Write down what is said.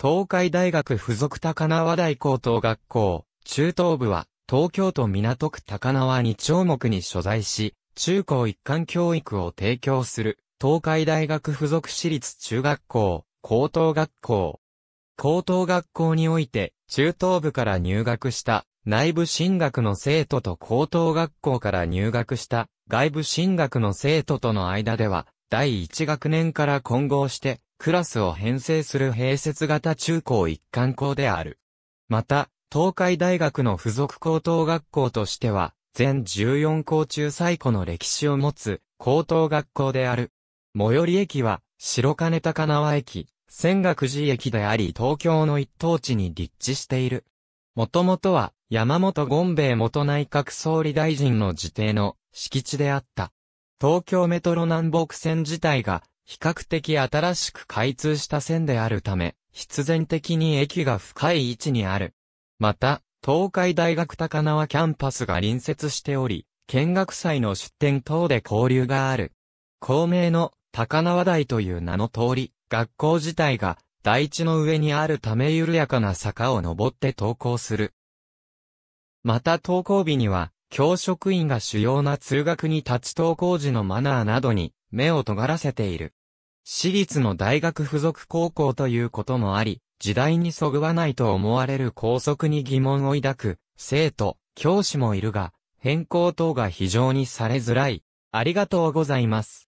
東海大学附属高輪台高等学校、中等部は、東京都港区高輪に丁目に所在し、中高一貫教育を提供する、東海大学附属私立中学校、高等学校。高等学校において、中等部から入学した、内部進学の生徒と高等学校から入学した、外部進学の生徒との間では、第1学年から混合して、クラスを編成する併設型中高一貫校である。また、東海大学の付属高等学校としては、全14校中最古の歴史を持つ高等学校である。最寄り駅は、白金高輪駅、仙岳寺駅であり東京の一等地に立地している。もともとは、山本権兵衛元内閣総理大臣の自邸の敷地であった。東京メトロ南北線自体が比較的新しく開通した線であるため、必然的に駅が深い位置にある。また、東海大学高輪キャンパスが隣接しており、見学祭の出展等で交流がある。公明の高輪台という名の通り、学校自体が台地の上にあるため緩やかな坂を登って登校する。また登校日には、教職員が主要な通学に立ち登校時のマナーなどに目を尖らせている。私立の大学附属高校ということもあり、時代にそぐわないと思われる校則に疑問を抱く、生徒、教師もいるが、変更等が非常にされづらい。ありがとうございます。